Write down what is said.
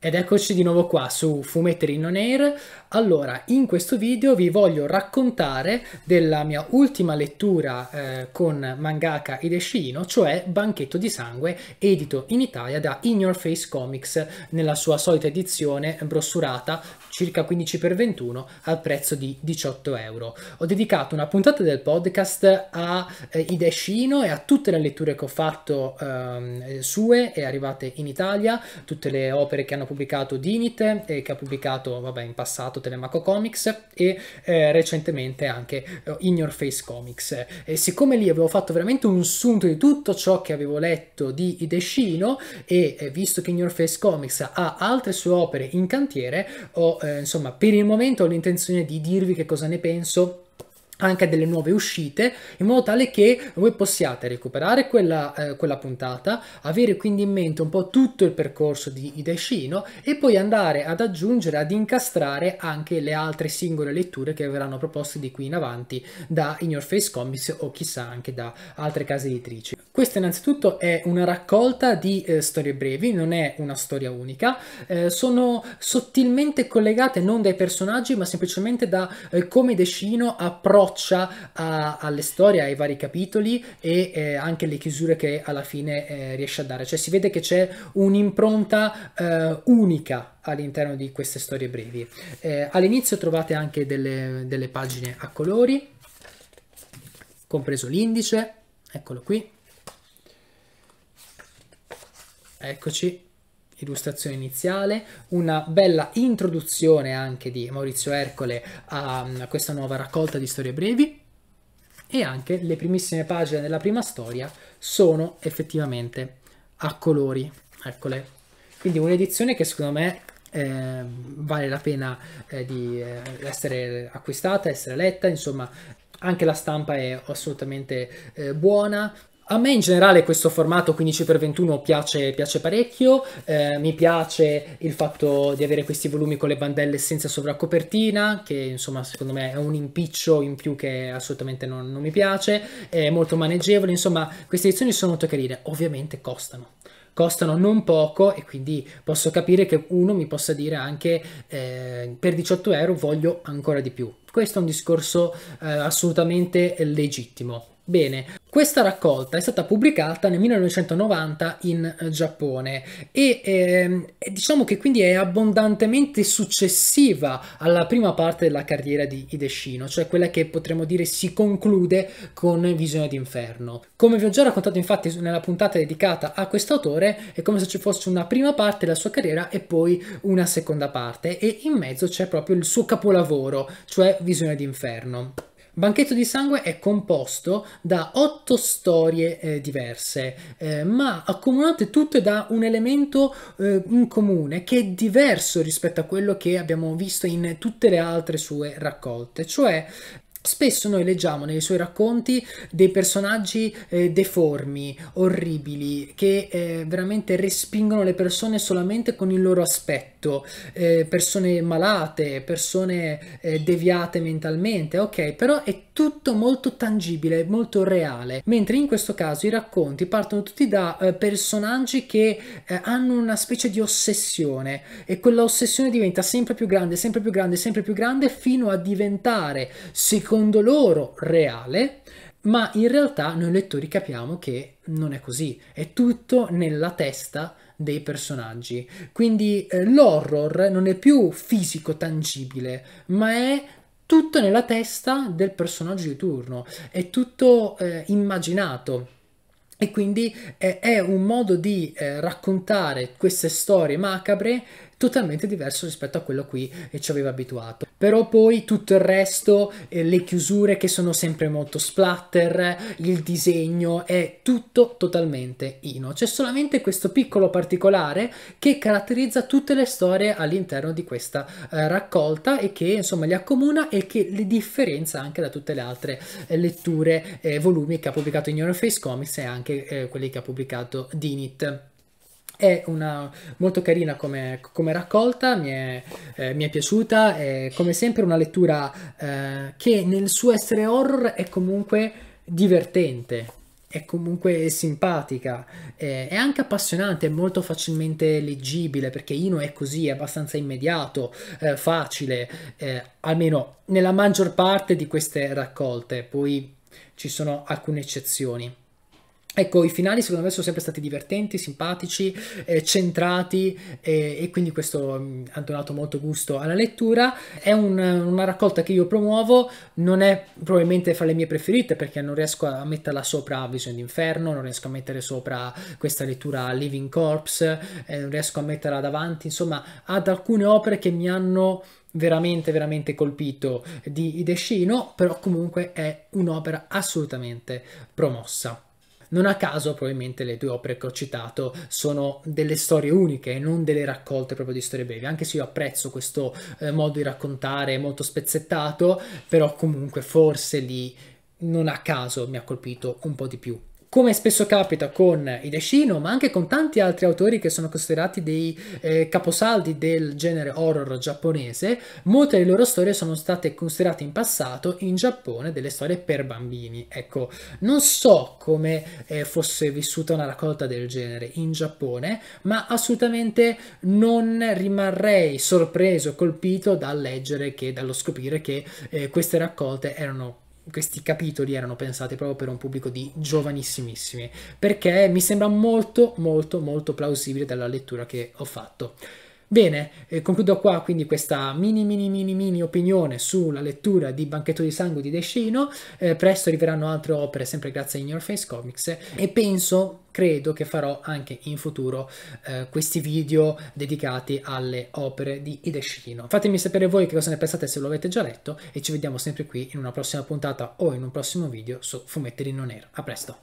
Ed eccoci di nuovo qua su Fumettery Non Air. Allora, in questo video vi voglio raccontare della mia ultima lettura eh, con mangaka Hideshi Ino, cioè Banchetto di Sangue, edito in Italia da In Your Face Comics nella sua solita edizione brossurata circa 15x21 al prezzo di 18 euro. Ho dedicato una puntata del podcast a eh, Ide Scino e a tutte le letture che ho fatto eh, sue e arrivate in Italia, tutte le opere che hanno pubblicato Dinit e che ha pubblicato vabbè, in passato Telemaco Comics e eh, recentemente anche eh, In Your Face Comics. E siccome lì avevo fatto veramente un sunto di tutto ciò che avevo letto di Ide Scino e eh, visto che In Your Face Comics ha altre sue opere in cantiere, ho eh, eh, insomma per il momento ho l'intenzione di dirvi che cosa ne penso anche delle nuove uscite in modo tale che voi possiate recuperare quella, eh, quella, puntata avere quindi in mente un po' tutto il percorso di Hideshino e poi andare ad aggiungere ad incastrare anche le altre singole letture che verranno proposte di qui in avanti da In Your Face Comics o chissà anche da altre case editrici questa innanzitutto è una raccolta di eh, storie brevi, non è una storia unica, eh, sono sottilmente collegate non dai personaggi ma semplicemente da eh, come Decino approccia a, alle storie, ai vari capitoli e eh, anche le chiusure che alla fine eh, riesce a dare, cioè si vede che c'è un'impronta eh, unica all'interno di queste storie brevi. all'inizio trovate anche delle, delle pagine a colori, compreso l'indice, eccolo qui, Eccoci, illustrazione iniziale, una bella introduzione anche di Maurizio Ercole a, mm, a questa nuova raccolta di storie brevi e anche le primissime pagine della prima storia sono effettivamente a colori, eccole. Quindi un'edizione che secondo me eh, vale la pena eh, di eh, essere acquistata, essere letta, insomma anche la stampa è assolutamente eh, buona, a me in generale questo formato 15x21 piace, piace parecchio, eh, mi piace il fatto di avere questi volumi con le bandelle senza sovracopertina, che insomma secondo me è un impiccio in più che assolutamente non, non mi piace, è molto maneggevole, insomma queste edizioni sono molto carine, ovviamente costano costano non poco e quindi posso capire che uno mi possa dire anche eh, per 18 euro voglio ancora di più. Questo è un discorso eh, assolutamente legittimo. Bene, questa raccolta è stata pubblicata nel 1990 in eh, Giappone e ehm, diciamo che quindi è abbondantemente successiva alla prima parte della carriera di Hideshino, cioè quella che potremmo dire si conclude con Visione d'Inferno. Come vi ho già raccontato infatti nella puntata dedicata a quest'autore, è come se ci fosse una prima parte della sua carriera e poi una seconda parte e in mezzo c'è proprio il suo capolavoro, cioè Visione d'Inferno. Banchetto di sangue è composto da otto storie eh, diverse, eh, ma accomunate tutte da un elemento eh, in comune che è diverso rispetto a quello che abbiamo visto in tutte le altre sue raccolte, cioè Spesso noi leggiamo nei suoi racconti dei personaggi eh, deformi, orribili, che eh, veramente respingono le persone solamente con il loro aspetto, eh, persone malate, persone eh, deviate mentalmente, ok, però è tutto molto tangibile, molto reale, mentre in questo caso i racconti partono tutti da eh, personaggi che eh, hanno una specie di ossessione e quella ossessione diventa sempre più grande, sempre più grande, sempre più grande fino a diventare, sic- secondo loro reale, ma in realtà noi lettori capiamo che non è così, è tutto nella testa dei personaggi. Quindi eh, l'horror non è più fisico tangibile, ma è tutto nella testa del personaggio di turno, è tutto eh, immaginato. E quindi eh, è un modo di eh, raccontare queste storie macabre totalmente diverso rispetto a quello qui e ci aveva abituato. Però poi tutto il resto, eh, le chiusure che sono sempre molto splatter, il disegno è tutto totalmente Ino. C'è solamente questo piccolo particolare che caratterizza tutte le storie all'interno di questa eh, raccolta e che insomma li accomuna e che le differenzia anche da tutte le altre eh, letture, eh, volumi che ha pubblicato in Your Face Comics e anche eh, quelli che ha pubblicato Dinit. È una, molto carina come, come raccolta, mi è, eh, mi è, piaciuta, è come sempre una lettura eh, che nel suo essere horror è comunque divertente, è comunque simpatica, è anche appassionante, è molto facilmente leggibile perché Ino è così, è abbastanza immediato, eh, facile, eh, almeno nella maggior parte di queste raccolte, poi ci sono alcune eccezioni. Ecco, i finali secondo me sono sempre stati divertenti, simpatici, eh, centrati eh, e quindi questo mh, mm, ha donato molto gusto alla lettura. È un, una raccolta che io promuovo, non è probabilmente fra le mie preferite perché non riesco a metterla sopra Visione d'Inferno, non riesco a mettere sopra questa lettura Living Corpse, eh, non riesco a metterla davanti, insomma ad alcune opere che mi hanno veramente veramente colpito di Idescino, però comunque è un'opera assolutamente promossa. Non a caso probabilmente le due opere che ho citato sono delle storie uniche e non delle raccolte proprio di storie brevi, anche se io apprezzo questo eh, modo di raccontare molto spezzettato, però comunque forse lì non a caso mi ha colpito un po' di più come spesso capita con Hideshino, ma anche con tanti altri autori che sono considerati dei eh, caposaldi del genere horror giapponese, molte delle loro storie sono state considerate in passato in Giappone delle storie per bambini. Ecco, non so come eh, fosse vissuta una raccolta del genere in Giappone, ma assolutamente non rimarrei sorpreso, colpito dal leggere che, dallo scoprire che eh, queste raccolte erano questi capitoli erano pensati proprio per un pubblico di giovanissimissimi, perché mi sembra molto molto molto plausibile dalla lettura che ho fatto. Bene, eh, concludo qua quindi questa mini mini mini mini opinione sulla lettura di Banchetto di Sangue di Descino, eh, presto arriveranno altre opere sempre grazie a In Your Face Comics e penso, credo che farò anche in futuro eh, questi video dedicati alle opere di Descino. Fatemi sapere voi che cosa ne pensate se lo avete già letto e ci vediamo sempre qui in una prossima puntata o in un prossimo video su Fumetterino Nero. A presto!